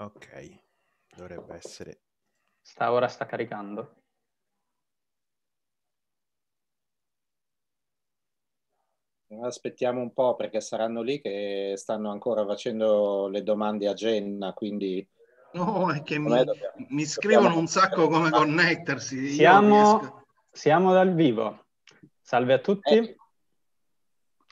Ok, dovrebbe essere... Sta, ora sta caricando. Aspettiamo un po' perché saranno lì che stanno ancora facendo le domande a Genna, quindi... No, è che mi, dobbiamo... mi scrivono dobbiamo... un sacco come connettersi. Siamo, riesco... siamo dal vivo. Salve a tutti. Eh.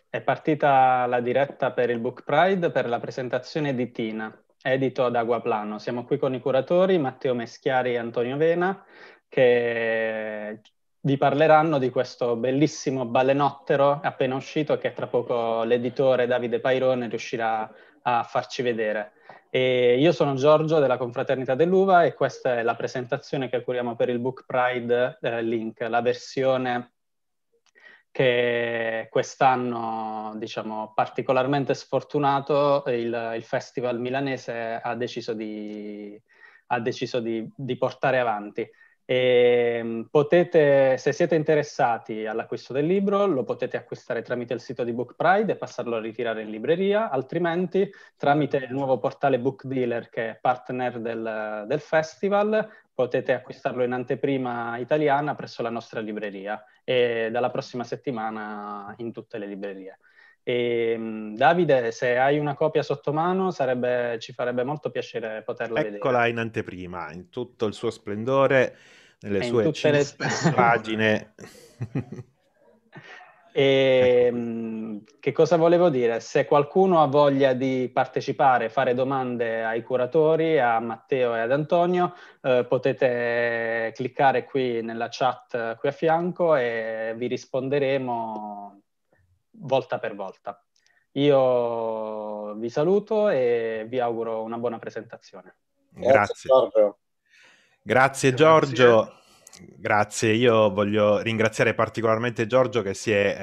È partita la diretta per il Book Pride per la presentazione di Tina edito ad Aguaplano. Siamo qui con i curatori Matteo Meschiari e Antonio Vena che vi parleranno di questo bellissimo balenottero appena uscito che tra poco l'editore Davide Pairone riuscirà a farci vedere. E io sono Giorgio della Confraternita dell'Uva e questa è la presentazione che curiamo per il Book Pride eh, Link, la versione che quest'anno, diciamo, particolarmente sfortunato, il, il Festival milanese ha deciso di, ha deciso di, di portare avanti. E mm, potete, se siete interessati all'acquisto del libro, lo potete acquistare tramite il sito di Book Pride e passarlo a ritirare in libreria, altrimenti tramite il nuovo portale Book Dealer che è partner del, del festival potete acquistarlo in anteprima italiana presso la nostra libreria e dalla prossima settimana in tutte le librerie. E, ehm, Davide, se hai una copia sotto mano, sarebbe, ci farebbe molto piacere poterla Eccola vedere. Eccola in anteprima, in tutto il suo splendore, nelle e sue le... pagine. E, ehm, Che cosa volevo dire? Se qualcuno ha voglia di partecipare, fare domande ai curatori, a Matteo e ad Antonio, eh, potete cliccare qui nella chat qui a fianco e vi risponderemo volta per volta. Io vi saluto e vi auguro una buona presentazione. Grazie. Grazie Giorgio. Grazie, Giorgio. Grazie, io voglio ringraziare particolarmente Giorgio che si è,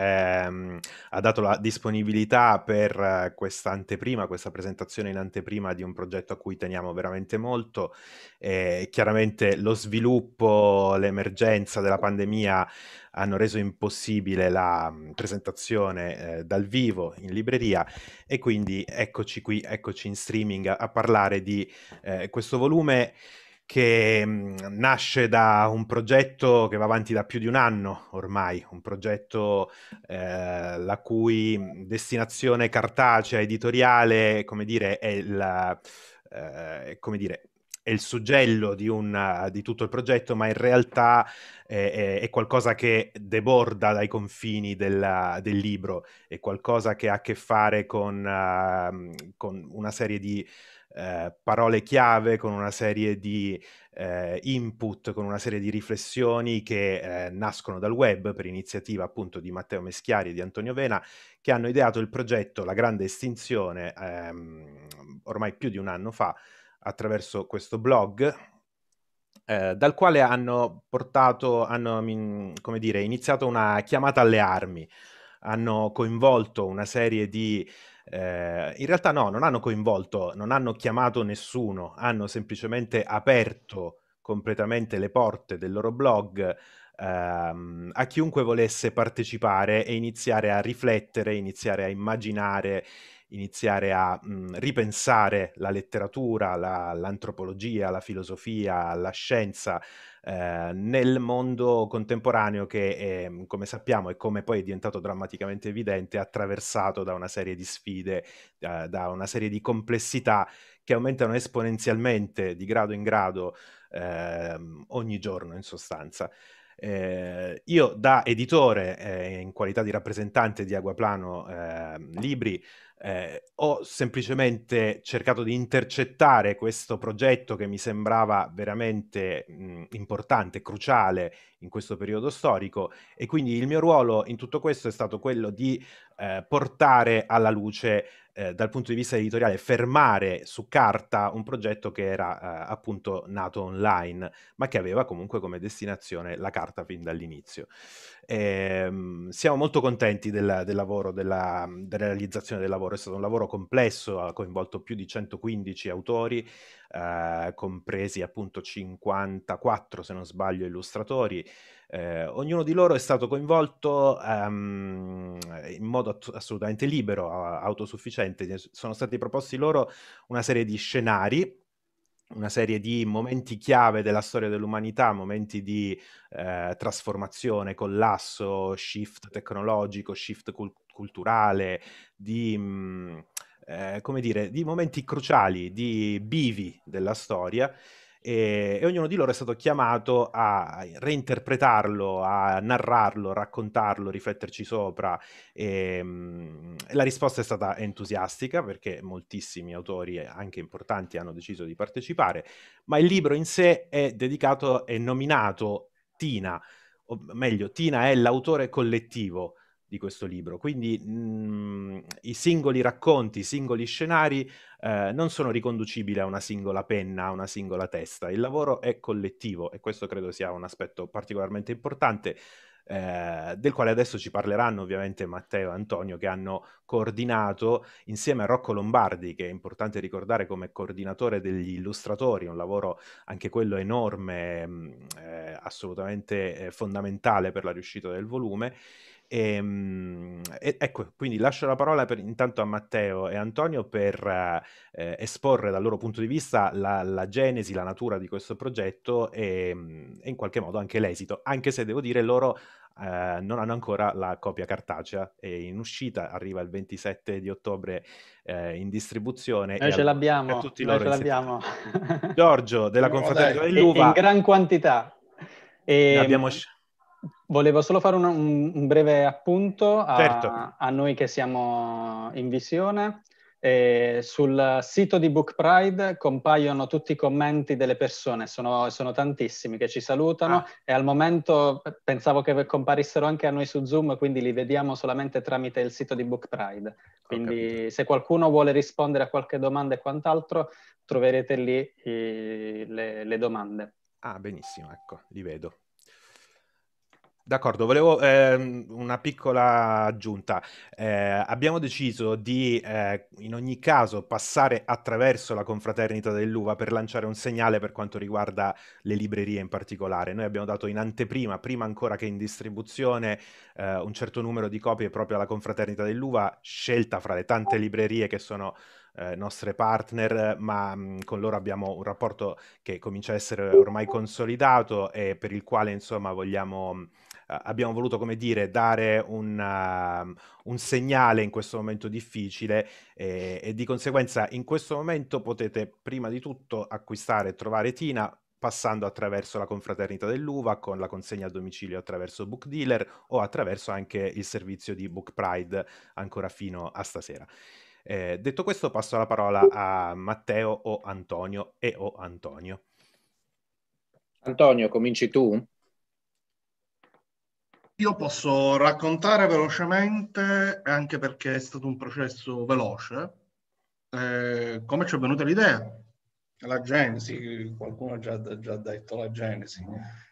ehm, ha dato la disponibilità per eh, questa anteprima, questa presentazione in anteprima di un progetto a cui teniamo veramente molto. Eh, chiaramente lo sviluppo, l'emergenza della pandemia hanno reso impossibile la mm, presentazione eh, dal vivo in libreria e quindi eccoci qui, eccoci in streaming a, a parlare di eh, questo volume che mhmm, nasce da un progetto che va avanti da più di un anno ormai, un progetto eh, la cui mhmm, destinazione cartacea editoriale, come dire, è il, eh, come dire, è il suggello di, un, di, tutto il progetto, ma in realtà è, è qualcosa che deborda dai confini della, del libro, è qualcosa che ha a che fare con, uh, con una serie di eh, parole chiave, con una serie di eh, input, con una serie di riflessioni che eh, nascono dal web per iniziativa appunto di Matteo Meschiari e di Antonio Vena, che hanno ideato il progetto La Grande Estinzione ehm, ormai più di un anno fa attraverso questo blog. Eh, dal quale hanno portato, hanno mm, come dire, iniziato una chiamata alle armi, hanno coinvolto una serie di eh, in realtà no, non hanno coinvolto, non hanno chiamato nessuno, hanno semplicemente aperto completamente le porte del loro blog ehm, a chiunque volesse partecipare e iniziare a riflettere, iniziare a immaginare, iniziare a mh, mm, ripensare la letteratura, la, l'antropologia, la filosofia, la scienza eh, nel mondo contemporaneo che, è, ehm, come sappiamo e come poi è diventato drammaticamente evidente, è attraversato da una serie di sfide, da, da una serie di complessità che aumentano esponenzialmente di grado in grado eh, ogni giorno in sostanza. Eh, io da editore eh, in qualità di rappresentante di Aguaplano ehm, Libri eh, ho semplicemente cercato di intercettare questo progetto che mi sembrava veramente mh, importante, cruciale in questo periodo storico e quindi il mio ruolo in tutto questo è stato quello di eh, portare alla luce eh, dal punto di vista editoriale fermare su carta un progetto che era eh, appunto nato online, ma che aveva comunque come destinazione la carta fin dall'inizio. E, ehm, siamo molto contenti del, del lavoro, della, della, realizzazione del lavoro, è stato un lavoro complesso, ha coinvolto più di 115 autori, eh, compresi appunto 54 se non sbaglio illustratori. Eh, ognuno di loro è stato coinvolto um, in modo ass- assolutamente libero, a- autosufficiente. Sono stati proposti loro una serie di scenari una serie di momenti chiave della storia dell'umanità, momenti di eh, trasformazione, collasso, shift tecnologico, shift cul- culturale, di, mh, mm, eh, come dire, di momenti cruciali, di bivi della storia e, e ognuno di loro è stato chiamato a reinterpretarlo, a narrarlo, raccontarlo, rifletterci sopra. Ehm, e, mh, la risposta è stata entusiastica perché moltissimi autori, anche importanti, hanno deciso di partecipare, ma il libro in sé è dedicato e nominato Tina, o meglio, Tina è l'autore collettivo di questo libro. Quindi mh, mm, i singoli racconti, i singoli scenari eh, non sono riconducibili a una singola penna, a una singola testa. Il lavoro è collettivo e questo credo sia un aspetto particolarmente importante. Eh, del quale adesso ci parleranno ovviamente Matteo e Antonio che hanno coordinato insieme a Rocco Lombardi che è importante ricordare come coordinatore degli illustratori, un lavoro anche quello enorme, mm, eh, assolutamente eh, fondamentale per la riuscita del volume Ehm, e, ecco, quindi lascio la parola per, intanto a Matteo e Antonio per eh, esporre dal loro punto di vista la, la, genesi, la natura di questo progetto e, e in qualche modo anche l'esito, anche se devo dire loro Uh, non hanno ancora la copia cartacea è in uscita arriva il 27 di ottobre uh, in distribuzione noi ce l'abbiamo tutti noi ce l'abbiamo Giorgio della confraternita dell'Uva in gran quantità e... abbiamo scelto ehm, Volevo solo fare un, un breve appunto a, certo. a, noi che siamo in visione. E sul sito di Book Pride compaiono tutti i commenti delle persone, sono, sono tantissimi che ci salutano ah. e al momento eh, pensavo che comparissero anche a noi su Zoom, quindi li vediamo solamente tramite il sito di Book Pride. Quindi se qualcuno vuole rispondere a qualche domanda e quant'altro, troverete lì i, eh, le, le domande. Ah, benissimo, ecco, li vedo. D'accordo, volevo ehm, una piccola aggiunta. Eh, abbiamo deciso di eh, in ogni caso passare attraverso la confraternita dell'uva per lanciare un segnale per quanto riguarda le librerie in particolare. Noi abbiamo dato in anteprima, prima ancora che in distribuzione, eh, un certo numero di copie proprio alla confraternita dell'uva, scelta fra le tante librerie che sono eh, nostre partner, ma mh, mm, con loro abbiamo un rapporto che comincia a essere ormai consolidato e per il quale insomma vogliamo mm, abbiamo voluto, come dire, dare una, um, un, segnale in questo momento difficile e, eh, e di conseguenza in questo momento potete prima di tutto acquistare e trovare Tina passando attraverso la confraternita dell'uva con la consegna a domicilio attraverso Book Dealer o attraverso anche il servizio di Book Pride ancora fino a stasera. Eh, detto questo passo la parola a Matteo o Antonio e o Antonio. Antonio, cominci tu? Io posso raccontare velocemente, anche perché è stato un processo veloce, eh, come ci è venuta l'idea. La genesi, qualcuno ha già, già detto la genesi.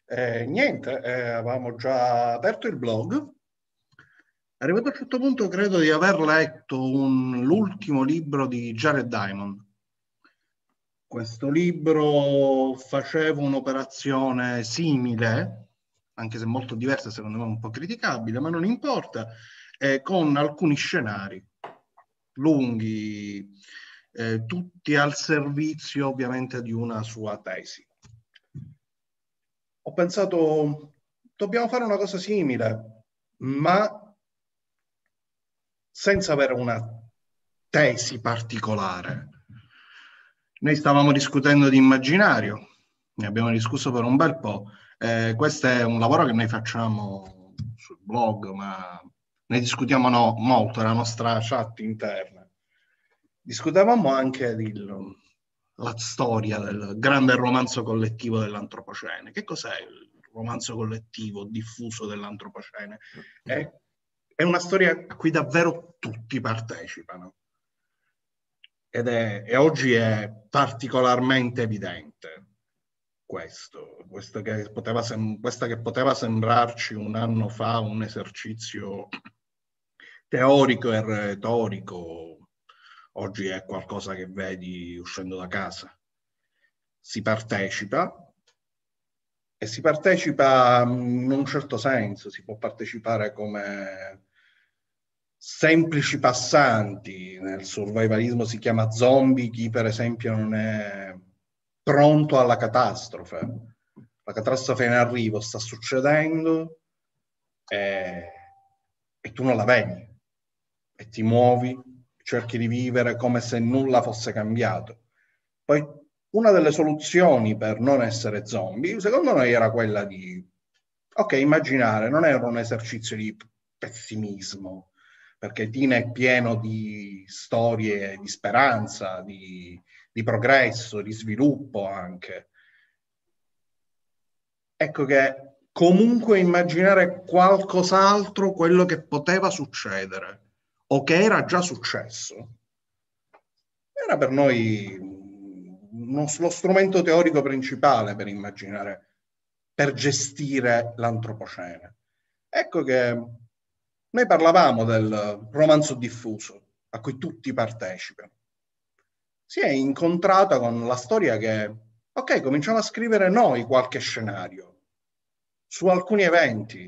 Eh, niente, eh, avevamo già aperto il blog. Arrivato a un certo punto credo di aver letto un, l'ultimo libro di Jared Diamond. Questo libro faceva un'operazione simile, anche se molto diversa, secondo me un po' criticabile, ma non importa, eh, con alcuni scenari lunghi, eh, tutti al servizio ovviamente di una sua tesi. Ho pensato, dobbiamo fare una cosa simile, ma senza avere una tesi particolare. Noi stavamo discutendo di immaginario, ne abbiamo discusso per un bel po', eh, questo è un lavoro che noi facciamo sul blog, ma ne discutiamo no, molto, nella nostra chat interna. Discutevamo anche il, la storia del grande romanzo collettivo dell'antropocene. Che cos'è il romanzo collettivo diffuso dell'antropocene? È, è una storia a cui davvero tutti partecipano ed è, e oggi è particolarmente evidente questo, questo che poteva sem- questa che poteva sembrarci un anno fa un esercizio teorico e retorico, oggi è qualcosa che vedi uscendo da casa. Si partecipa, e si partecipa in un certo senso, si può partecipare come semplici passanti, nel survivalismo si chiama zombie chi per esempio non è pronto alla catastrofe. La catastrofe è in arrivo, sta succedendo e, eh, e tu non la vedi e ti muovi, cerchi di vivere come se nulla fosse cambiato. Poi una delle soluzioni per non essere zombie, secondo noi, era quella di, ok, immaginare, non era un esercizio di pessimismo, perché Tina è pieno di storie di speranza, di, di progresso, di sviluppo anche. Ecco che comunque immaginare qualcos'altro quello che poteva succedere o che era già successo era per noi uno, lo strumento teorico principale per immaginare, per gestire l'antropocene. Ecco che noi parlavamo del romanzo diffuso a cui tutti partecipano si è incontrata con la storia che, ok, cominciamo a scrivere noi qualche scenario su alcuni eventi.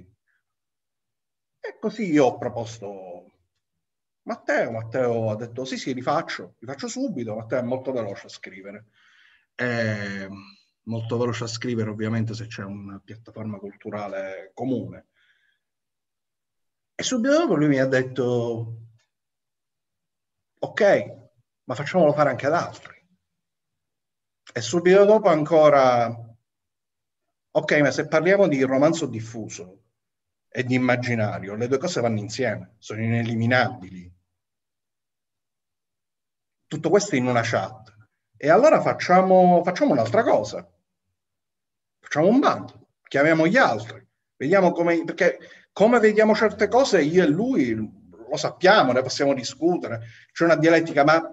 E così io ho proposto Matteo, Matteo ha detto sì, sì, rifaccio, rifaccio subito, Matteo è molto veloce a scrivere. È molto veloce a scrivere ovviamente se c'è una piattaforma culturale comune. E subito dopo lui mi ha detto, ok, ma facciamolo fare anche ad altri. E subito dopo ancora, ok, ma se parliamo di romanzo diffuso e di immaginario, le due cose vanno insieme, sono ineliminabili. Tutto questo in una chat. E allora facciamo, facciamo un'altra cosa. Facciamo un bando, chiamiamo gli altri, vediamo come, perché come vediamo certe cose io e lui lo sappiamo, ne possiamo discutere, c'è una dialettica, ma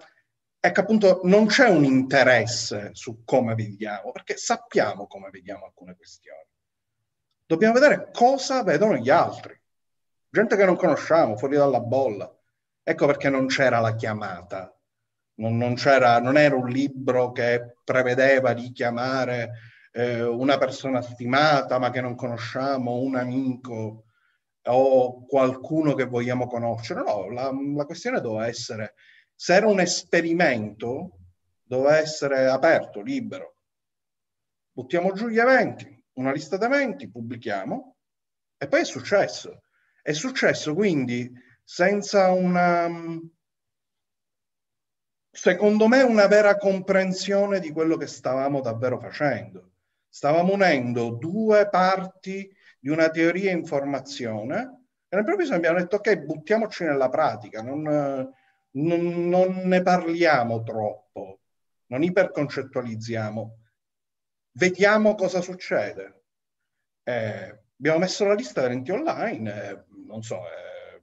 ecco appunto non c'è un interesse su come viviamo, perché sappiamo come viviamo alcune questioni. Dobbiamo vedere cosa vedono gli altri. Gente che non conosciamo, fuori dalla bolla. Ecco perché non c'era la chiamata, non, non, non era un libro che prevedeva di chiamare eh, una persona stimata ma che non conosciamo, un amico o qualcuno che vogliamo conoscere. No, la, la questione doveva essere se era un esperimento, doveva essere aperto, libero. Buttiamo giù gli eventi, una lista di eventi, pubblichiamo e poi è successo. È successo quindi senza una, secondo me, una vera comprensione di quello che stavamo davvero facendo. Stavamo unendo due parti di una teoria e informazione e all'improvviso abbiamo detto ok, buttiamoci nella pratica, non, n- non ne parliamo troppo, non iperconcettualizziamo, vediamo cosa succede. Eh, abbiamo messo la lista di enti online, eh, non so, eh,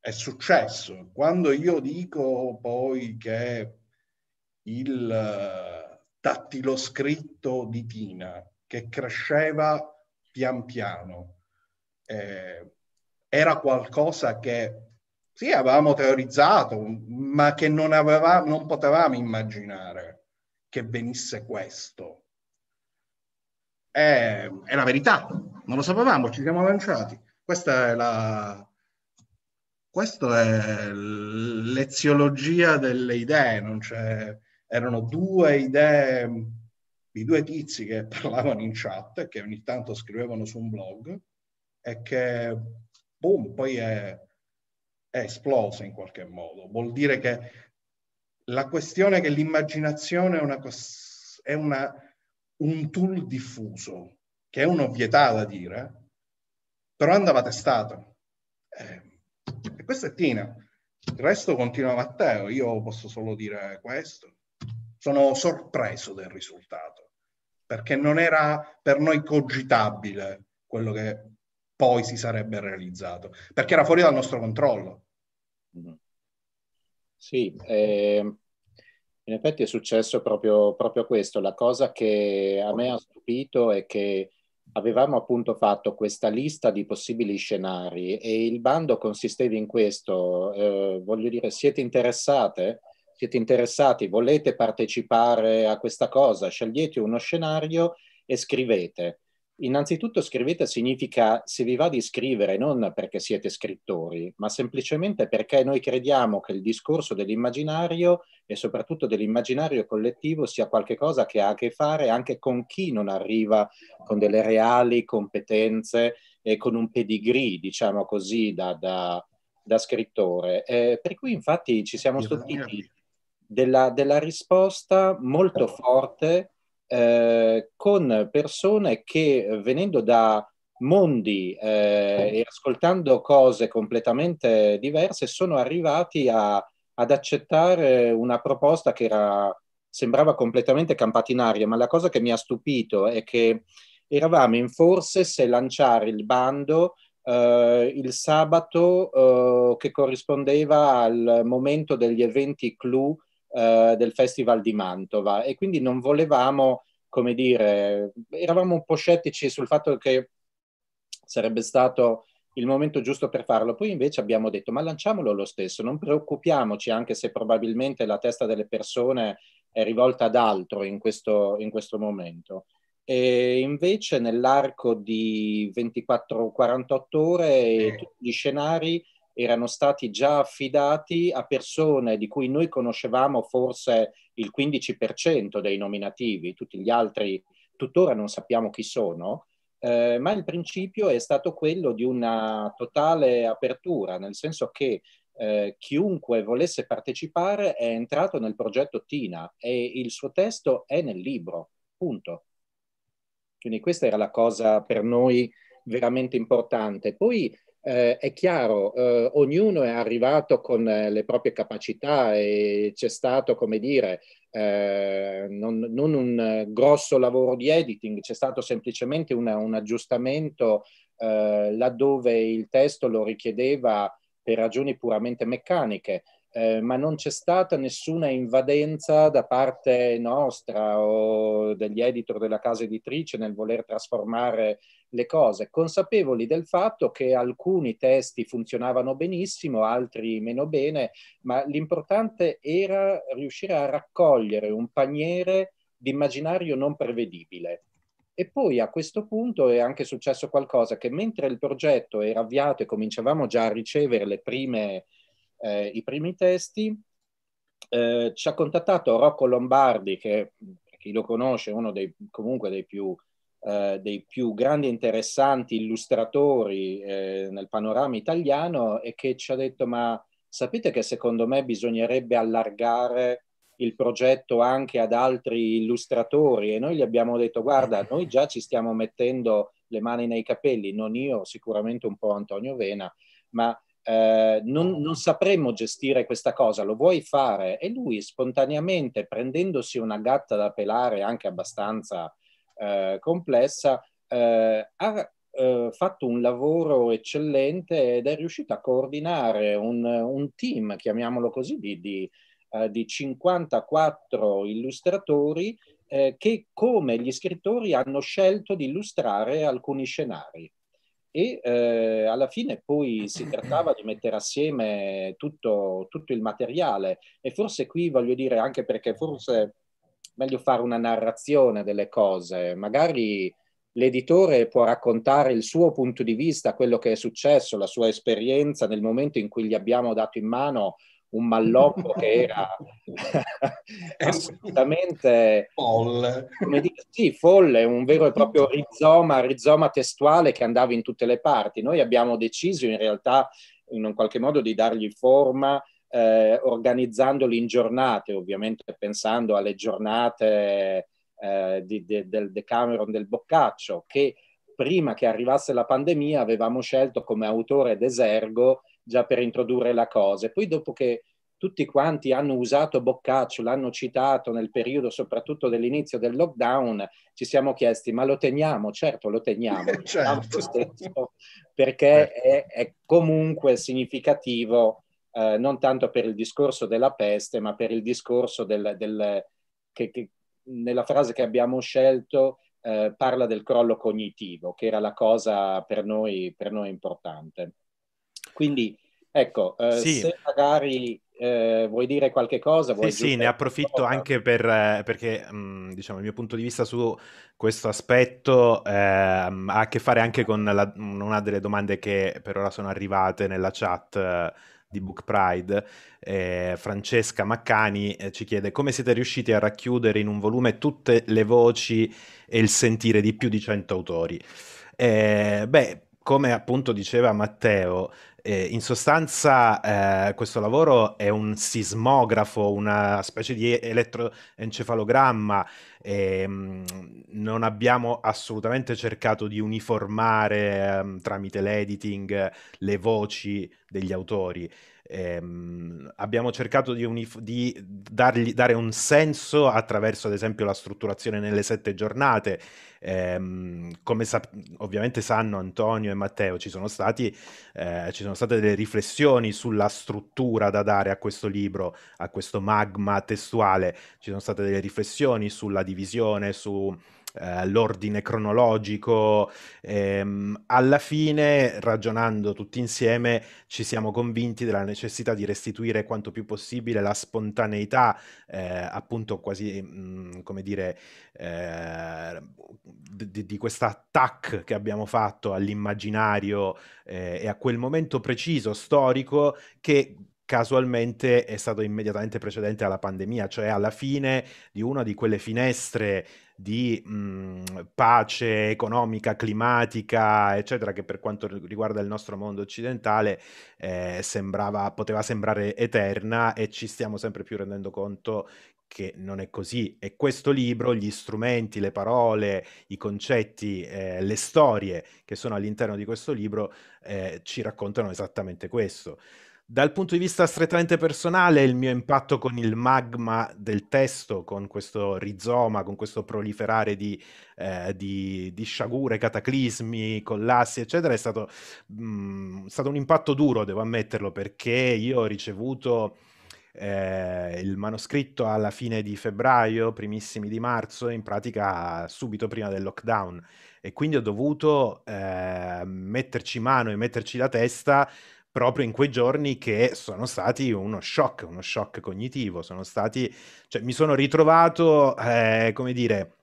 è successo. Quando io dico poi che il dattilo eh, scritto di Tina, che cresceva pian piano, eh, era qualcosa che sì, avevamo teorizzato, ma che non, avevamo, non potevamo immaginare che venisse questo. È, è, la verità, non lo sapevamo, ci siamo lanciati. Questa è la... Questa è l'eziologia delle idee, non c'è, erano due idee di due tizi che parlavano in chat, che ogni tanto scrivevano su un blog e che boom, poi è, è esploso in qualche modo. Vuol dire che la questione è che l'immaginazione è, una, è una, un tool diffuso, che è un'ovvietà da dire, però andava testato. Eh, e questa è Tina. Il resto continua Matteo, io posso solo dire questo. Sono sorpreso del risultato, perché non era per noi cogitabile quello che poi si sarebbe realizzato, perché era fuori dal nostro controllo. Sì, eh, in effetti è successo proprio, proprio, questo. La cosa che a me ha stupito è che avevamo appunto fatto questa lista di possibili scenari e il bando consisteva in questo. Eh, voglio dire, siete interessate? Siete interessati? Volete partecipare a questa cosa? Scegliete uno scenario e scrivete. Innanzitutto scrivete significa se vi va di scrivere, non perché siete scrittori, ma semplicemente perché noi crediamo che il discorso dell'immaginario e soprattutto dell'immaginario collettivo sia qualcosa che ha a che fare anche con chi non arriva con delle reali competenze e con un pedigree, diciamo così, da, da, da scrittore. Eh, per cui infatti ci siamo stupiti della, della risposta molto forte eh, con persone che venendo da mondi eh, e ascoltando cose completamente diverse sono arrivati a, ad accettare una proposta che era, sembrava completamente campatinaria, ma la cosa che mi ha stupito è che eravamo in forse se lanciare il bando eh, il sabato eh, che corrispondeva al momento degli eventi clou eh, del Festival di Mantova e quindi non volevamo, come dire, eravamo un po' scettici sul fatto che sarebbe stato il momento giusto per farlo. Poi invece abbiamo detto ma lanciamolo lo stesso, non preoccupiamoci anche se probabilmente la testa delle persone è rivolta ad altro in questo, in questo momento. E invece nell'arco di 24-48 ore eh. tutti gli scenari erano stati già affidati a persone di cui noi conoscevamo forse il 15% dei nominativi, tutti gli altri tuttora non sappiamo chi sono, eh, ma il principio è stato quello di una totale apertura, nel senso che eh, chiunque volesse partecipare è entrato nel progetto Tina e il suo testo è nel libro, punto. Quindi questa era la cosa per noi veramente importante. Poi eh, è chiaro, eh, ognuno è arrivato con eh, le proprie capacità e c'è stato, come dire, eh, non, non, un grosso lavoro di editing, c'è stato semplicemente una, un aggiustamento eh, laddove il testo lo richiedeva per ragioni puramente meccaniche. Eh, ma non c'è stata nessuna invadenza da parte nostra o degli editor della casa editrice nel voler trasformare le cose, consapevoli del fatto che alcuni testi funzionavano benissimo, altri meno bene, ma l'importante era riuscire a raccogliere un paniere di immaginario non prevedibile. E poi a questo punto è anche successo qualcosa che mentre il progetto era avviato e cominciavamo già a ricevere prime, eh, i primi testi, eh, ci ha contattato Rocco Lombardi, che per chi lo conosce è uno dei, comunque dei più eh, dei più grandi e interessanti illustratori eh, nel panorama italiano e che ci ha detto ma sapete che secondo me bisognerebbe allargare il progetto anche ad altri illustratori e noi gli abbiamo detto guarda noi già ci stiamo mettendo le mani nei capelli, non io, sicuramente un po' Antonio Vena, ma eh, non, non sapremmo gestire questa cosa, lo vuoi fare? E lui spontaneamente prendendosi una gatta da pelare anche abbastanza eh, complessa, eh, ha eh, fatto un lavoro eccellente ed è riuscita a coordinare un, un team, chiamiamolo così, di, di, eh, di 54 illustratori eh, che come gli scrittori hanno scelto di illustrare alcuni scenari e eh, alla fine poi si trattava di mettere assieme tutto, tutto, il materiale e forse qui voglio dire anche perché forse meglio fare una narrazione delle cose, magari l'editore può raccontare il suo punto di vista, quello che è successo, la sua esperienza nel momento in cui gli abbiamo dato in mano un malloppo che era assolutamente folle. Come dire, sì, folle, un vero e proprio rizoma, rizoma testuale che andava in tutte le parti. Noi abbiamo deciso in realtà in un qualche modo di dargli forma, eh, organizzandoli in giornate, ovviamente pensando alle giornate eh, di, de, del Decameron del Boccaccio, che prima che arrivasse la pandemia avevamo scelto come autore d'esergo già per introdurre la cosa. E poi dopo che tutti quanti hanno usato Boccaccio, l'hanno citato nel periodo soprattutto dell'inizio del lockdown, ci siamo chiesti ma lo teniamo? Certo, lo teniamo, certo. Stesso, perché eh. è, è, comunque significativo eh, non tanto per il discorso della peste, ma per il discorso del, del che, che, nella frase che abbiamo scelto eh, parla del crollo cognitivo, che era la cosa per noi, per noi importante. Quindi, ecco, eh, sì. se magari eh, vuoi dire qualche cosa? Vuoi sì, sì, ne approfitto cosa? anche per, eh, perché mh, mm, diciamo, il mio punto di vista su questo aspetto eh, ha a che fare anche con la, una delle domande che per ora sono arrivate nella chat di Book Pride, eh, Francesca Maccani eh, ci chiede come siete riusciti a racchiudere in un volume tutte le voci e il sentire di più di 100 autori. Eh, beh, come appunto diceva Matteo, eh, in sostanza eh, questo lavoro è un sismografo, una specie di elettroencefalogramma. Ehm, non abbiamo assolutamente cercato di uniformare ehm, tramite l'editing le voci degli autori ehm, abbiamo cercato di, unif- di dargli, dare un senso attraverso ad esempio la strutturazione nelle sette giornate. Ehm, come sa- ovviamente sanno Antonio e Matteo, ci sono, stati, eh, ci sono state delle riflessioni sulla struttura da dare a questo libro, a questo magma testuale, ci sono state delle riflessioni sulla divisione, su eh, l'ordine cronologico. Ehm, alla fine, ragionando tutti insieme, ci siamo convinti della necessità di restituire quanto più possibile la spontaneità, eh, appunto quasi, mh, mm, come dire, eh, di, di questa attack che abbiamo fatto all'immaginario eh, e a quel momento preciso, storico, che casualmente è stato immediatamente precedente alla pandemia, cioè alla fine di una di quelle finestre di mh, mhmm, pace economica, climatica, eccetera, che per quanto riguarda il nostro mondo occidentale eh, sembrava, poteva sembrare eterna e ci stiamo sempre più rendendo conto che non è così e questo libro, gli strumenti, le parole, i concetti, eh, le storie che sono all'interno di questo libro eh, ci raccontano esattamente questo. Dal punto di vista strettamente personale, il mio impatto con il magma del testo, con questo rizoma, con questo proliferare di, eh, di, di sciagure, cataclismi, collassi, eccetera, è stato, mh, mm, stato, un impatto duro, devo ammetterlo, perché io ho ricevuto eh, il manoscritto alla fine di febbraio, primissimi di marzo, in pratica subito prima del lockdown, e quindi ho dovuto eh, metterci mano e metterci la testa proprio in quei giorni che sono stati uno shock, uno shock cognitivo, sono stati, cioè mi sono ritrovato, eh, come dire,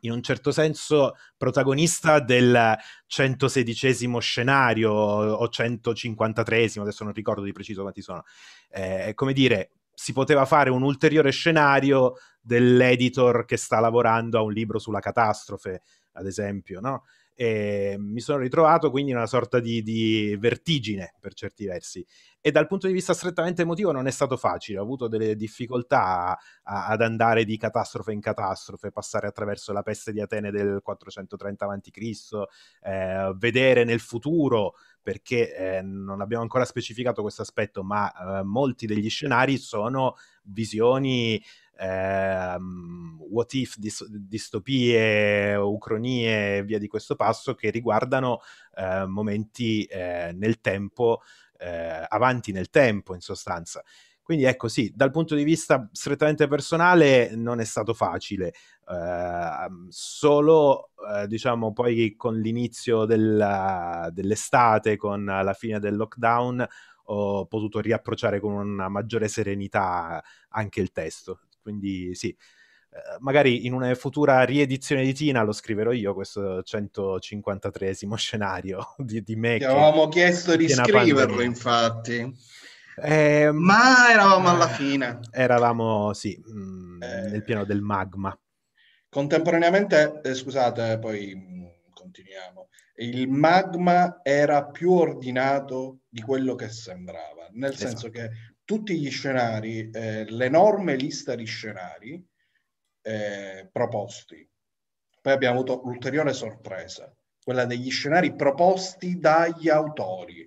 in un certo senso protagonista del 116 scenario o 153 adesso non ricordo di preciso quanti sono, eh, come dire, si poteva fare un ulteriore scenario dell'editor che sta lavorando a un libro sulla catastrofe, ad esempio, no? e mi sono ritrovato quindi in una sorta di, di, vertigine per certi versi e dal punto di vista strettamente emotivo non è stato facile, ho avuto delle difficoltà a, a, ad andare di catastrofe in catastrofe, passare attraverso la peste di Atene del 430 a.C., eh, vedere nel futuro perché eh, non abbiamo ancora specificato questo aspetto, ma eh, molti degli scenari sono visioni ehm, what if, dis- distopie, ucronie e via di questo passo che riguardano eh, momenti eh, nel tempo, eh, avanti nel tempo in sostanza. Quindi ecco sì, dal punto di vista strettamente personale non è stato facile, eh, solo eh, diciamo poi con l'inizio della, dell'estate, con la fine del lockdown, ho potuto riapprocciare con una maggiore serenità anche il testo quindi sì. Eh, magari in una futura riedizione di Tina lo scriverò io questo 153 scenario di, di me. Ti avevamo chiesto di scriverlo, pandemia. infatti. Eh, Ma eravamo alla eh, fine. Eravamo, sì, mh, mm, eh. nel piano del magma. Contemporaneamente, eh, scusate, poi mm, continuiamo. Il magma era più ordinato di quello che sembrava, nel esatto. senso che esatto tutti gli scenari, eh, l'enorme lista di scenari eh, proposti. Poi abbiamo avuto l'ulteriore sorpresa, quella degli scenari proposti dagli autori.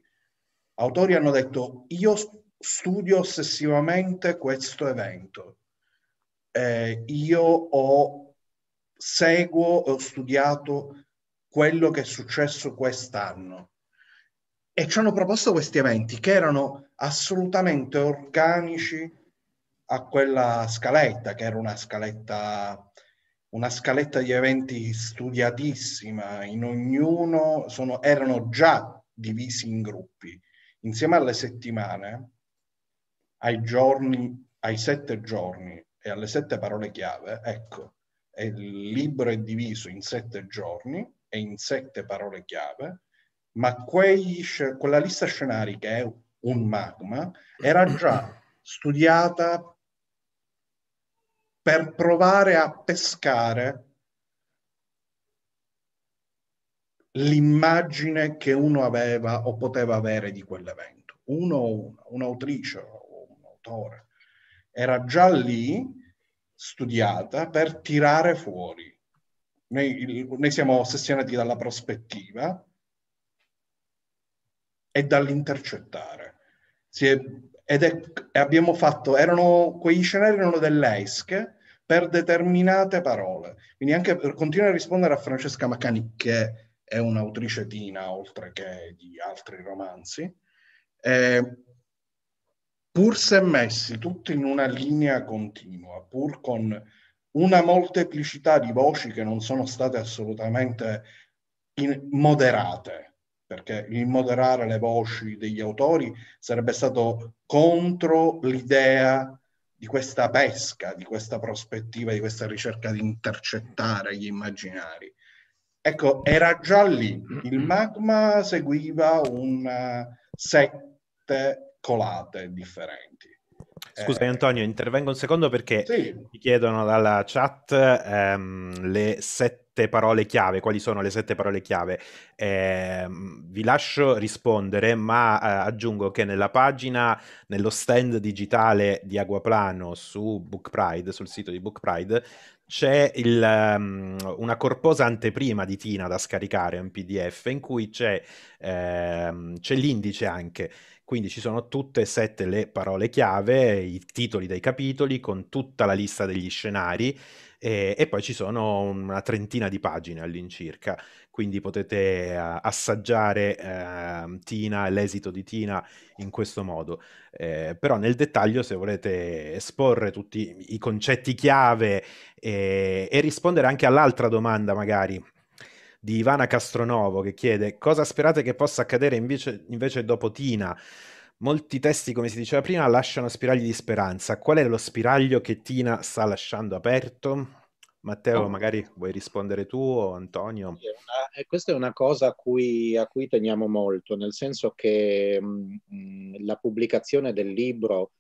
Autori hanno detto io studio ossessivamente questo evento, eh, io ho, seguo, ho studiato quello che è successo quest'anno e ci hanno proposto questi eventi che erano assolutamente organici a quella scaletta, che era una scaletta, una scaletta di eventi studiatissima, in ognuno sono, erano già divisi in gruppi, insieme alle settimane, ai giorni, ai sette giorni e alle sette parole chiave, ecco, il libro è diviso in sette giorni e in sette parole chiave, ma quei, quella lista scenari che è un magma era già studiata per provare a pescare l'immagine che uno aveva o poteva avere di quell'evento. Uno, un'autrice o un autore era già lì studiata per tirare fuori. Noi, noi siamo ossessionati dalla prospettiva, e dall'intercettare. È, ed è, abbiamo fatto, erano, quegli scenari erano delle esche per determinate parole. Quindi anche per continuare a rispondere a Francesca Maccani, che è un'autrice tina, oltre che di altri romanzi, eh, pur se messi tutti in una linea continua, pur con una molteplicità di voci che non sono state assolutamente in, moderate, perché il moderare le voci degli autori sarebbe stato contro l'idea di questa pesca, di questa prospettiva, di questa ricerca di intercettare gli immaginari. Ecco, era già lì, il magma seguiva un eh, sette colate differenti. Scusa eh. Antonio, intervengo un secondo perché sì. mi chiedono dalla chat ehm, le sette parole chiave, quali sono le sette parole chiave. Eh, vi lascio rispondere, ma eh, aggiungo che nella pagina, nello stand digitale di Aguaplano su Book Pride, sul sito di Book Pride, c'è il, um, una corposa anteprima di Tina da scaricare in PDF in cui c'è, ehm, c'è l'indice anche quindi ci sono tutte e sette le parole chiave, i titoli dei capitoli con tutta la lista degli scenari e, eh, e poi ci sono una trentina di pagine all'incirca. Quindi potete uh, assaggiare uh, Tina, l'esito di Tina in questo modo. Eh, però nel dettaglio, se volete esporre tutti i concetti chiave e, eh, e rispondere anche all'altra domanda magari di Ivana Castronovo che chiede cosa sperate che possa accadere invece, invece dopo Tina. Molti testi, come si diceva prima, lasciano spiragli di speranza. Qual è lo spiraglio che Tina sta lasciando aperto? Matteo, no. magari vuoi rispondere tu o Antonio? Sì, una, eh, questa è una cosa a cui, a cui, teniamo molto, nel senso che mh, mm, mm, la pubblicazione del libro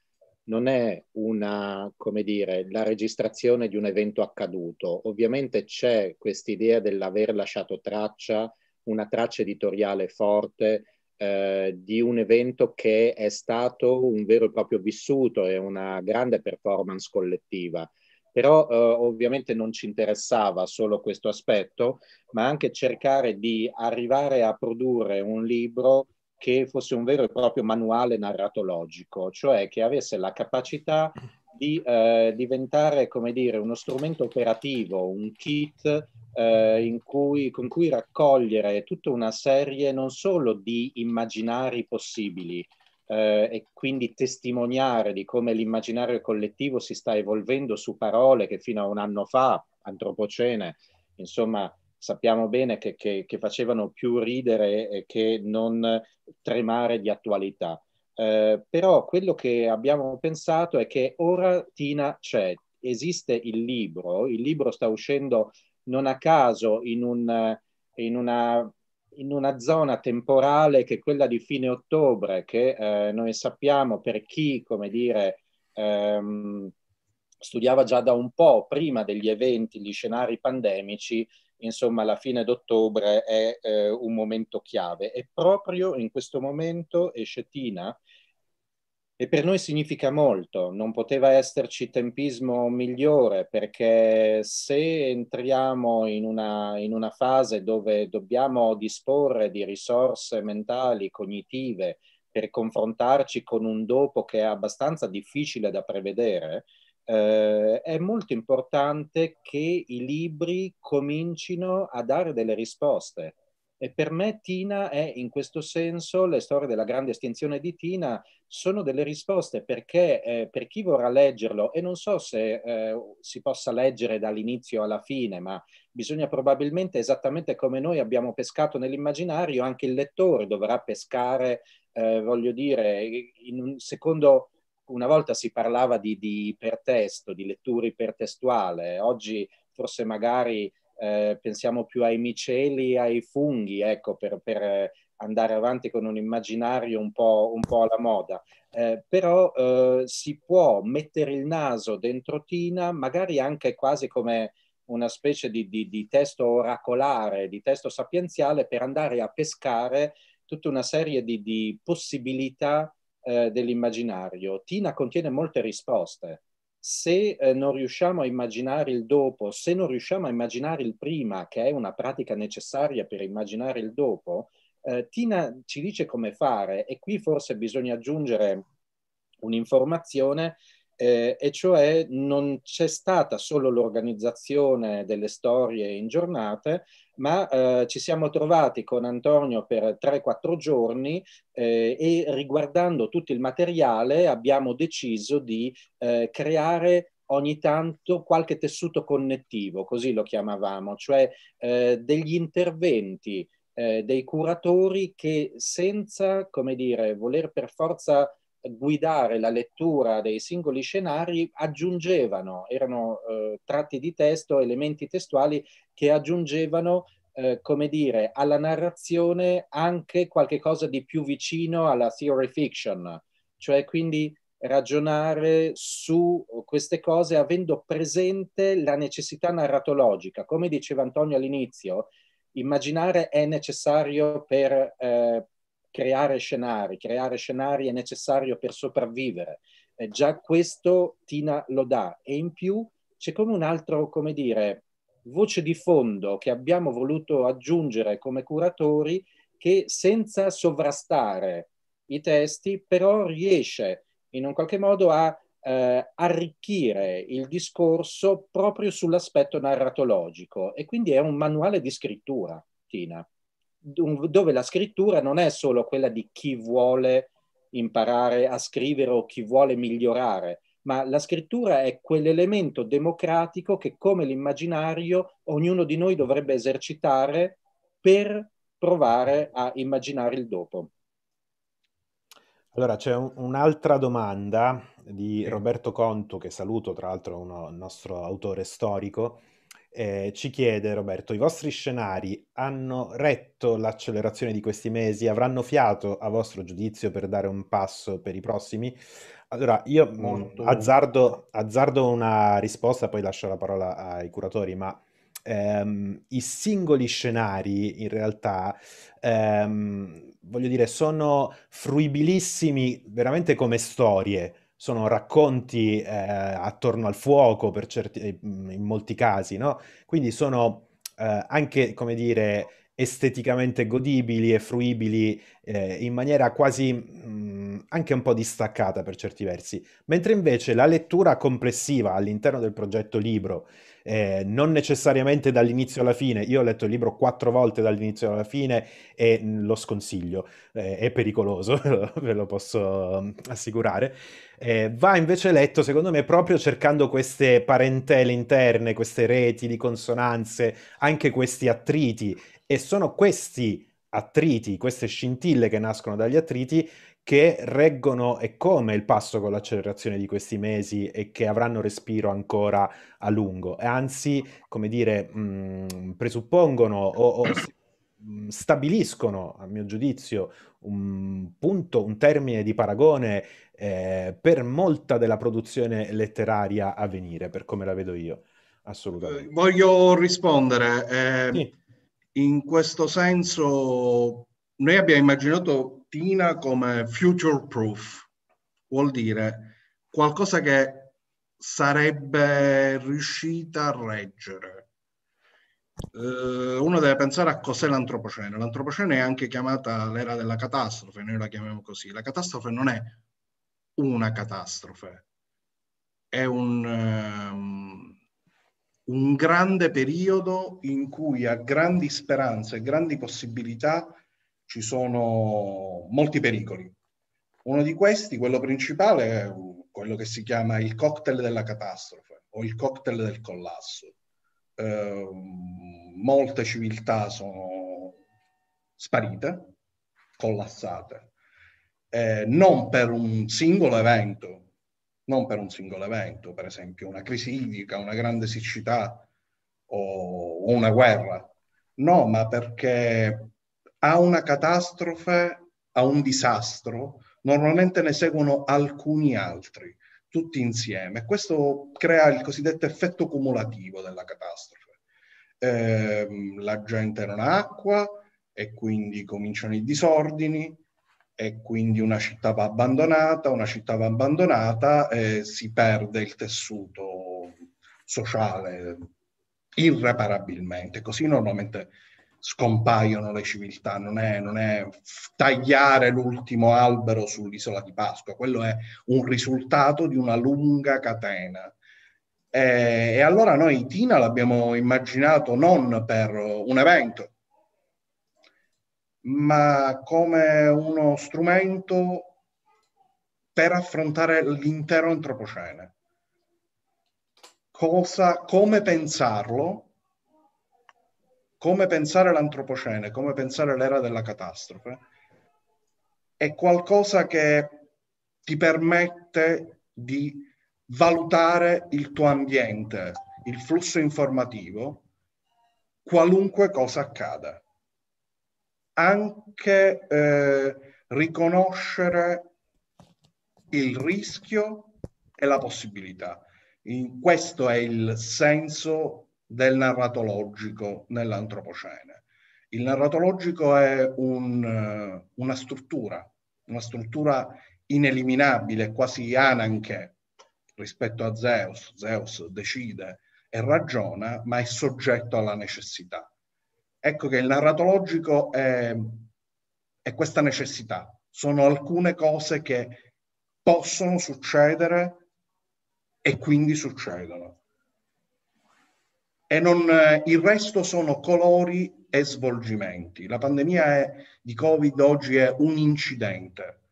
non è una, come dire, la registrazione di un evento accaduto. Ovviamente c'è quest'idea dell'aver lasciato traccia, una traccia editoriale forte eh, di un evento che è stato un vero e proprio vissuto, e una grande performance collettiva. Però eh, ovviamente non ci interessava solo questo aspetto, ma anche cercare di arrivare a produrre un libro che fosse un vero e proprio manuale narratologico, cioè che avesse la capacità di eh, diventare, come dire, uno strumento operativo, un kit eh, cui, con cui raccogliere tutta una serie non solo di immaginari possibili, eh, e quindi testimoniare di come l'immaginario collettivo si sta evolvendo su parole che fino a un anno fa, antropocene, insomma, sappiamo bene che, che, che facevano più ridere che non tremare di attualità. Eh, però quello che abbiamo pensato è che ora Tina c'è, esiste il libro, il libro sta uscendo non a caso in, un, in, una, in una, zona temporale che è quella di fine ottobre, che eh, noi sappiamo per chi, come dire, ehm, studiava già da un po' prima degli eventi, gli scenari pandemici, insomma la fine d'ottobre è eh, un momento chiave e proprio in questo momento esce Tina e per noi significa molto, non poteva esserci tempismo migliore perché se entriamo in una, in una fase dove dobbiamo disporre di risorse mentali, cognitive, per confrontarci con un dopo che è abbastanza difficile da prevedere, eh, è molto importante che i libri comincino a dare delle risposte. E per me Tina è in questo senso, le storie della grande estinzione di Tina sono delle risposte perché eh, per chi vorrà leggerlo, e non so se eh, si possa leggere dall'inizio alla fine, ma bisogna probabilmente esattamente come noi abbiamo pescato nell'immaginario, anche il lettore dovrà pescare, eh, voglio dire, in un secondo una volta si parlava di, di ipertesto, di lettura ipertestuale, oggi forse magari eh, pensiamo più ai miceli, ai funghi, ecco, per, per eh, andare avanti con un immaginario un po', un po alla moda. Eh, però eh, si può mettere il naso dentro Tina, magari anche quasi come una specie di, di, di testo oracolare, di testo sapienziale, per andare a pescare tutta una serie di, di possibilità eh, dell'immaginario. Tina contiene molte risposte. Se eh, non riusciamo a immaginare il dopo, se non riusciamo a immaginare il prima, che è una pratica necessaria per immaginare il dopo, eh, Tina ci dice come fare e qui forse bisogna aggiungere un'informazione eh, e cioè non c'è stata solo l'organizzazione delle storie in giornate, ma eh, ci siamo trovati con Antonio per 3-4 giorni eh, e riguardando tutto il materiale abbiamo deciso di eh, creare ogni tanto qualche tessuto connettivo, così lo chiamavamo, cioè eh, degli interventi eh, dei curatori che senza, come dire, voler per forza guidare la lettura dei singoli scenari aggiungevano, erano eh, tratti di testo, elementi testuali che aggiungevano, eh, come dire, alla narrazione anche qualche cosa di più vicino alla theory fiction, cioè quindi ragionare su queste cose avendo presente la necessità narratologica. Come diceva Antonio all'inizio, immaginare è necessario per eh, creare scenari, creare scenari è necessario per sopravvivere. Eh, già questo Tina lo dà e in più c'è come un altro, come dire, voce di fondo che abbiamo voluto aggiungere come curatori che senza sovrastare i testi però riesce in un qualche modo a eh, arricchire il discorso proprio sull'aspetto narratologico e quindi è un manuale di scrittura, Tina dove la scrittura non è solo quella di chi vuole imparare a scrivere o chi vuole migliorare, ma la scrittura è quell'elemento democratico che come l'immaginario ognuno di noi dovrebbe esercitare per provare a immaginare il dopo. Allora c'è un, un'altra domanda di Roberto Conto, che saluto, tra l'altro un nostro autore storico, eh, ci chiede Roberto, i vostri scenari hanno retto l'accelerazione di questi mesi? Avranno fiato, a vostro giudizio, per dare un passo per i prossimi? Allora, io mm, Molto... azzardo, azzardo, una risposta, poi lascio la parola ai curatori, ma ehm, i singoli scenari in realtà, ehm, voglio dire, sono fruibilissimi veramente come storie sono racconti eh, attorno al fuoco certi, eh, in molti casi, no? Quindi sono eh, anche, come dire, esteticamente godibili e fruibili eh, in maniera quasi... Mh, Ehm, anche un po' distaccata per certi versi, mentre invece la lettura complessiva all'interno del progetto libro, eh, non necessariamente dall'inizio alla fine, io ho letto il libro quattro volte dall'inizio alla fine e mm, lo sconsiglio, eh, è pericoloso, ve lo posso mm, assicurare, eh, va invece letto secondo me proprio cercando queste parentele interne, queste reti di consonanze, anche questi attriti e sono questi attriti, queste scintille che nascono dagli attriti, che reggono e come il passo con l'accelerazione di questi mesi e che avranno respiro ancora a lungo. E anzi, come dire, mh, mm, presuppongono o, o mm, stabiliscono, a mio giudizio, un punto, un termine di paragone eh, per molta della produzione letteraria a venire, per come la vedo io, assolutamente. Eh, voglio rispondere. Eh, sì. In questo senso, noi abbiamo immaginato mattina come future proof, vuol dire qualcosa che sarebbe riuscita a reggere. Eh, uno deve pensare a cos'è l'antropocene. L'antropocene è anche chiamata l'era della catastrofe, noi la chiamiamo così. La catastrofe non è una catastrofe, è un, um, un grande periodo in cui a grandi speranze, grandi possibilità, ci sono molti pericoli. Uno di questi, quello principale, è quello che si chiama il cocktail della catastrofe o il cocktail del collasso. Eh, molte civiltà sono sparite, collassate, eh, non per un singolo evento, non per un singolo evento, per esempio una crisi idrica, una grande siccità o, o una guerra, no, ma perché a una catastrofe, a un disastro, normalmente ne seguono alcuni altri, tutti insieme. Questo crea il cosiddetto effetto cumulativo della catastrofe. Eh, la gente non ha acqua e quindi cominciano i disordini e quindi una città va abbandonata, una città va abbandonata e si perde il tessuto sociale irreparabilmente. Così normalmente scompaiono le civiltà, non è, non è tagliare l'ultimo albero sull'isola di Pasqua, quello è un risultato di una lunga catena. E, e allora noi Tina l'abbiamo immaginato non per un evento, ma come uno strumento per affrontare l'intero antropocene. Cosa, come pensarlo come pensare l'antropocene, come pensare l'era della catastrofe, è qualcosa che ti permette di valutare il tuo ambiente, il flusso informativo, qualunque cosa accada. Anche eh, riconoscere il rischio e la possibilità. In questo è il senso del narratologico nell'antropocene. Il narratologico è un, eh, una struttura, una struttura ineliminabile, quasi ananche rispetto a Zeus. Zeus decide e ragiona, ma è soggetto alla necessità. Ecco che il narratologico è, è questa necessità. Sono alcune cose che possono succedere e quindi succedono e non, eh, il resto sono colori e svolgimenti. La pandemia è, di Covid oggi è un incidente,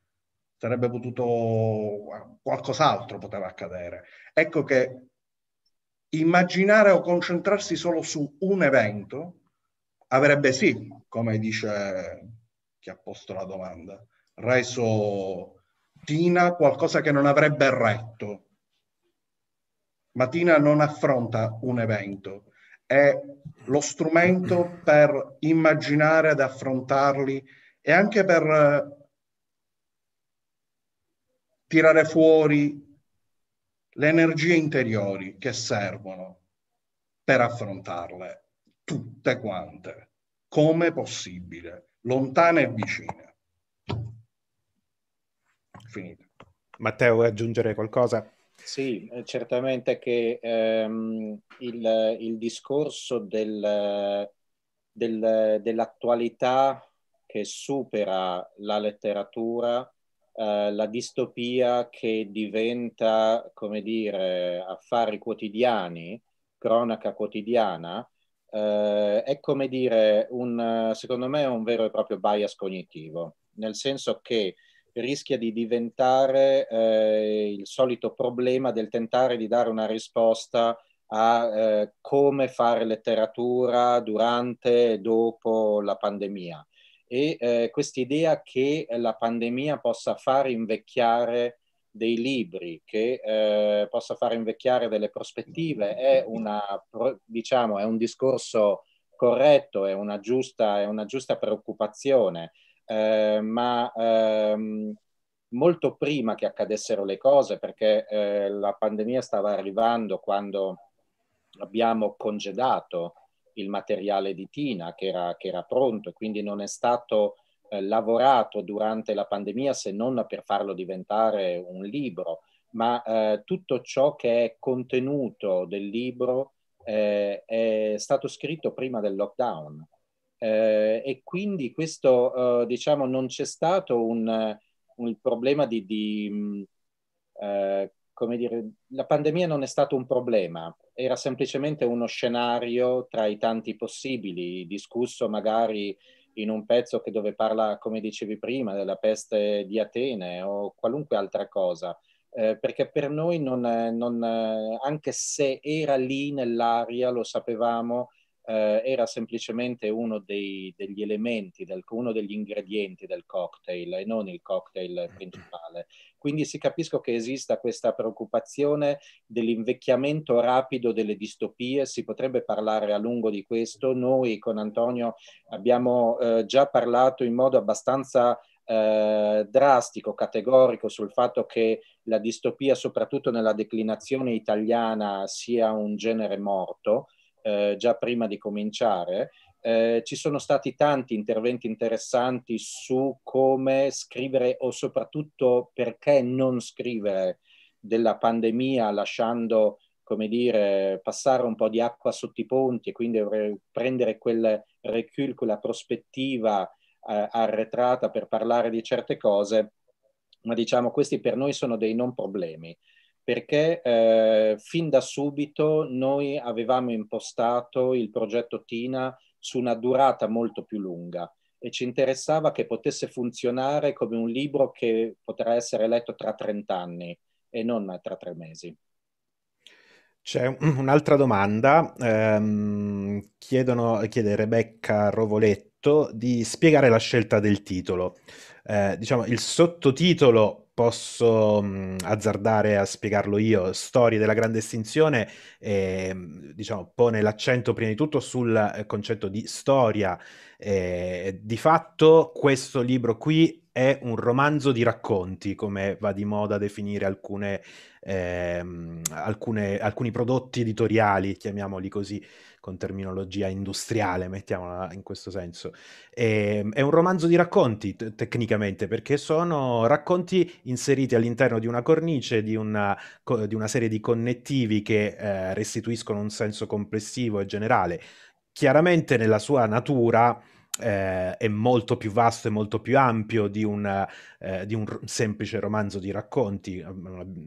sarebbe potuto, eh, qualcos'altro poteva accadere. Ecco che immaginare o concentrarsi solo su un evento avrebbe sì, come dice chi ha posto la domanda, reso Tina qualcosa che non avrebbe retto. Ma Tina non affronta un evento, è lo strumento per immaginare ad affrontarli e anche per eh, tirare fuori le energie interiori che servono per affrontarle, tutte quante, come possibile, lontane e vicine. Finito. Matteo, vuoi aggiungere qualcosa? Sì, eh, certamente che ehm, il, il, discorso del, del, dell'attualità che supera la letteratura, eh, la distopia che diventa, come dire, affari quotidiani, cronaca quotidiana, eh, è come dire, un, secondo me, un vero e proprio bias cognitivo, nel senso che rischia di diventare eh, il solito problema del tentare di dare una risposta a eh, come fare letteratura durante e dopo la pandemia. E eh, quest'idea che la pandemia possa far invecchiare dei libri, che eh, possa far invecchiare delle prospettive, è, una, diciamo, è un discorso corretto, è una giusta, è una giusta preoccupazione eh, ma ehm, molto prima che accadessero le cose, perché eh, la pandemia stava arrivando quando abbiamo congedato il materiale di Tina che era, che era pronto e quindi non è stato eh, lavorato durante la pandemia se non per farlo diventare un libro, ma eh, tutto ciò che è contenuto del libro eh, è stato scritto prima del lockdown eh, e quindi questo, eh, diciamo, non c'è stato un, un problema di, di eh, come dire, la pandemia non è stato un problema, era semplicemente uno scenario tra i tanti possibili, discusso magari in un pezzo che dove parla, come dicevi prima, della peste di Atene o qualunque altra cosa. Eh, perché per noi non, non, anche se era lì nell'aria, lo sapevamo, eh, era semplicemente uno dei, degli elementi, del, uno degli ingredienti del cocktail e non il cocktail principale. Quindi si capisco che esista questa preoccupazione dell'invecchiamento rapido delle distopie, si potrebbe parlare a lungo di questo. Noi con Antonio abbiamo eh, già parlato in modo abbastanza eh, drastico, categorico sul fatto che la distopia, soprattutto nella declinazione italiana, sia un genere morto eh, già prima di cominciare. Eh, ci sono stati tanti interventi interessanti su come scrivere o soprattutto perché non scrivere della pandemia lasciando come dire, passare un po' di acqua sotto i ponti e quindi prendere quel recul, quella prospettiva eh, arretrata per parlare di certe cose, ma diciamo questi per noi sono dei non problemi perché eh, fin da subito noi avevamo impostato il progetto TINA su una durata molto più lunga e ci interessava che potesse funzionare come un libro che potrà essere letto tra 30 anni e non tra tre mesi. C'è un'altra domanda, ehm, chiedono, chiede Rebecca Rovoletto di spiegare la scelta del titolo. Eh, diciamo, il sottotitolo posso mh, mhmm, azzardare a spiegarlo io, Storie della grande estinzione eh, diciamo, pone l'accento prima di tutto sul eh, concetto di storia. Eh, di fatto questo libro qui è un romanzo di racconti, come va di moda definire alcune, eh, alcune, alcuni prodotti editoriali, chiamiamoli così con terminologia industriale, mettiamola in questo senso. E, ehm, è un romanzo di racconti t- tecnicamente, perché sono racconti inseriti all'interno di una cornice, di una, co- di una serie di connettivi che eh, restituiscono un senso complessivo e generale. Chiaramente nella sua natura eh, è molto più vasto e molto più ampio di, una, eh, di un semplice romanzo di racconti, eh,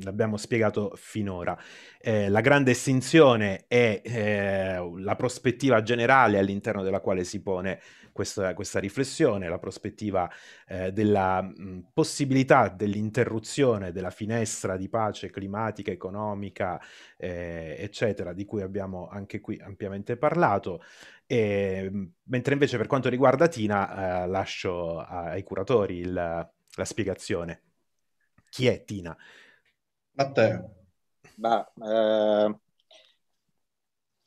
l'abbiamo spiegato finora. Eh, la grande estinzione è eh, la prospettiva generale all'interno della quale si pone questa, questa riflessione, la prospettiva eh, della mh, mm, possibilità dell'interruzione della finestra di pace climatica, economica, eh, eccetera, di cui abbiamo anche qui ampiamente parlato. E, mm, mentre invece per quanto riguarda Tina, eh, lascio ai curatori il, la spiegazione. Chi è Tina? Matteo. Ma, eh,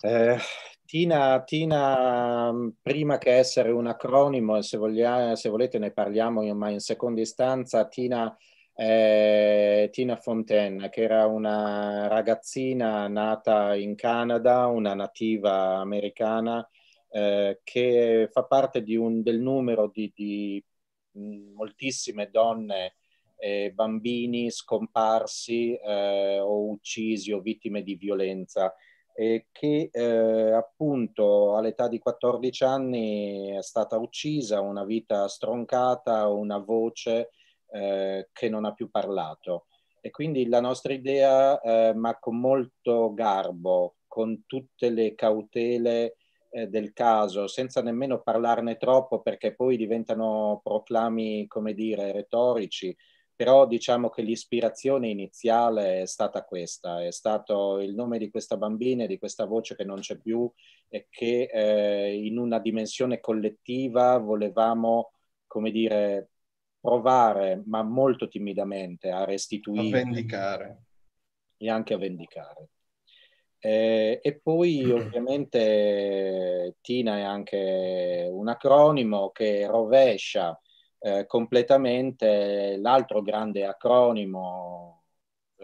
eh, Tina, Tina, mm, prima che essere un acronimo, se, vogliate, se volete ne parliamo, in, ma in seconda istanza, Tina, eh, Tina Fontaine, che era una ragazzina nata in Canada, una nativa americana, eh, che fa parte un, del numero di, di mm, moltissime donne e eh, bambini scomparsi eh, o uccisi o vittime di violenza eh, che eh, appunto all'età di 14 anni è stata uccisa, una vita stroncata, una voce eh, che non ha più parlato. E quindi la nostra idea, eh, ma con molto garbo, con tutte le cautele eh, del caso, senza nemmeno parlarne troppo perché poi diventano proclami, come dire, retorici, però diciamo che l'ispirazione iniziale è stata questa, è stato il nome di questa bambina e di questa voce che non c'è più e che eh, in una dimensione collettiva volevamo, come dire, provare, ma molto timidamente, a restituire. A vendicare. E anche a vendicare. Eh, e poi ovviamente Tina è anche un acronimo che rovescia eh, completamente l'altro grande acronimo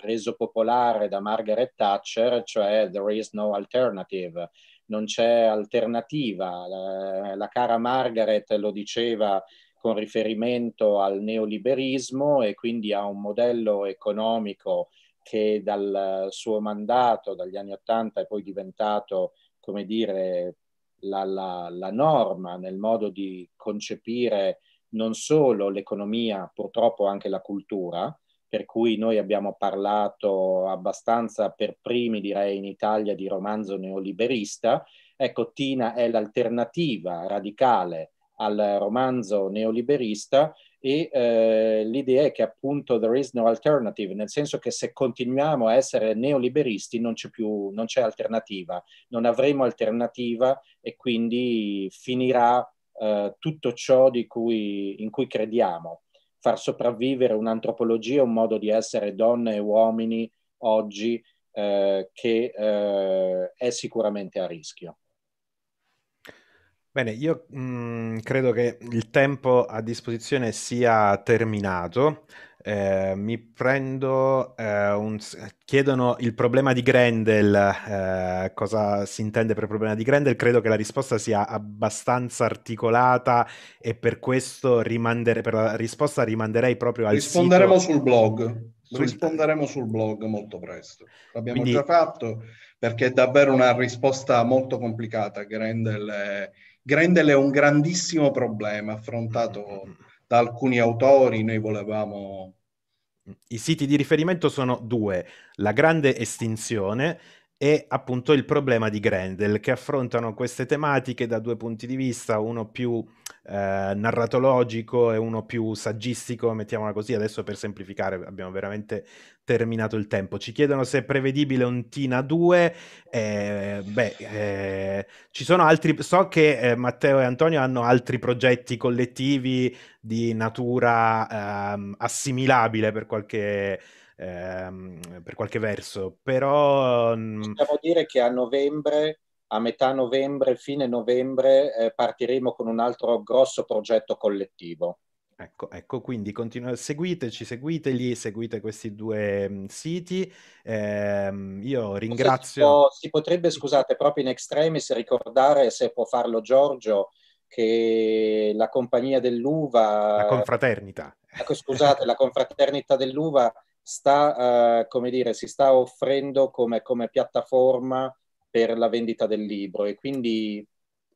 reso popolare da Margaret Thatcher, cioè There is no alternative, non c'è alternativa. La, la cara Margaret lo diceva con riferimento al neoliberismo e quindi a un modello economico che dal suo mandato, dagli anni Ottanta, è poi diventato, come dire, la, la, la norma nel modo di concepire non solo l'economia, purtroppo anche la cultura, per cui noi abbiamo parlato abbastanza per primi, direi, in Italia di romanzo neoliberista. Ecco, Tina è l'alternativa radicale al romanzo neoliberista e eh, l'idea è che appunto there is no alternative, nel senso che se continuiamo a essere neoliberisti non c'è più, non c'è alternativa, non avremo alternativa e quindi finirà eh, tutto ciò cui, in cui crediamo, far sopravvivere un'antropologia, un modo di essere donne e uomini oggi eh, che eh, è sicuramente a rischio. Bene, io mh, mm, credo che il tempo a disposizione sia terminato eh, mi prendo eh, un... Eh, chiedono il problema di Grendel, eh, cosa si intende per problema di Grendel, credo che la risposta sia abbastanza articolata e per questo rimandere... per la risposta rimanderei proprio al Risponderemo sito... sul blog, sul... risponderemo sul blog molto presto, l'abbiamo Quindi... già fatto perché è davvero una risposta molto complicata, Grendel è, Grendel è un grandissimo problema affrontato... Mm-hmm da alcuni autori noi volevamo... I siti di riferimento sono due, la grande estinzione e appunto il problema di Grendel, che affrontano queste tematiche da due punti di vista, uno più eh, narratologico e uno più saggistico, mettiamola così, adesso per semplificare abbiamo veramente terminato il tempo. Ci chiedono se è prevedibile un Tina 2, eh, beh, eh, ci sono altri, so che eh, Matteo e Antonio hanno altri progetti collettivi di natura ehm, assimilabile per qualche ehm, per qualche verso, però... Mm, Possiamo dire che a novembre a metà novembre, fine novembre, eh, partiremo con un altro grosso progetto collettivo. Ecco, ecco, quindi continu- seguiteci, seguiteli, seguite questi due mh, mm, siti. Ehm, io ringrazio. Si, può, si, potrebbe, scusate, proprio in extremis ricordare se può farlo Giorgio, che la compagnia dell'uva. La confraternita. Ecco, scusate, la confraternita dell'uva sta, eh, come dire, si sta offrendo come, come piattaforma per la vendita del libro e quindi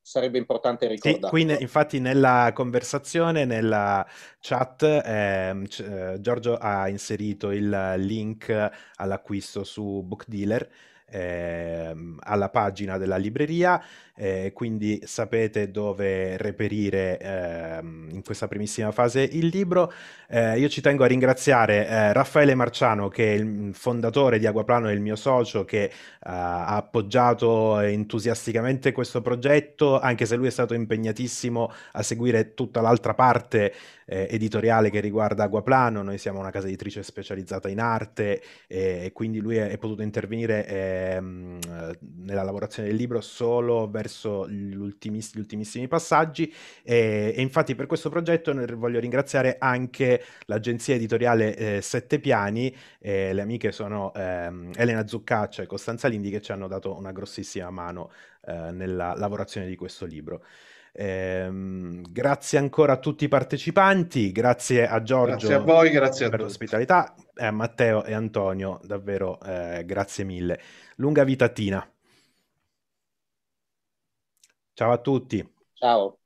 sarebbe importante ricordare. Sì, qui ne, infatti nella conversazione, nella chat, ehm, eh, c- Giorgio ha inserito il link all'acquisto su Book Dealer ehm, alla pagina della libreria, eh, quindi sapete dove reperire ehm, in questa primissima fase il libro. Eh, io ci tengo a ringraziare eh, Raffaele Marciano, che è il mm, fondatore di Aguaplano e il mio socio, che eh, ha appoggiato entusiasticamente questo progetto, anche se lui è stato impegnatissimo a seguire tutta l'altra parte eh, editoriale che riguarda Aguaplano. Noi siamo una casa editrice specializzata in arte eh, e quindi lui è, è potuto intervenire Ehm, nella lavorazione del libro solo verso gli, ultimis- gli ultimissimi passaggi e, e, infatti per questo progetto voglio ringraziare anche l'agenzia editoriale eh, Sette Piani, e le amiche sono ehm, Elena Zuccaccia cioè e Costanza Lindi che ci hanno dato una grossissima mano eh, nella lavorazione di questo libro. Ehm, grazie ancora a tutti i partecipanti, grazie a Giorgio. Grazie a voi, grazie per tutti. l'ospitalità, a eh, Matteo e Antonio, davvero eh, grazie mille. Lunga vita Tina. Ciao a tutti. Ciao.